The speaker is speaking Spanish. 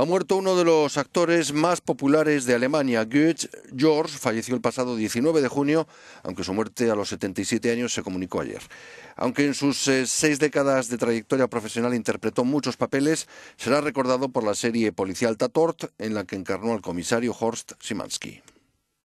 Ha muerto uno de los actores más populares de Alemania, Goethe George, falleció el pasado 19 de junio, aunque su muerte a los 77 años se comunicó ayer. Aunque en sus eh, seis décadas de trayectoria profesional interpretó muchos papeles, será recordado por la serie policial Tatort, en la que encarnó al comisario Horst Simansky.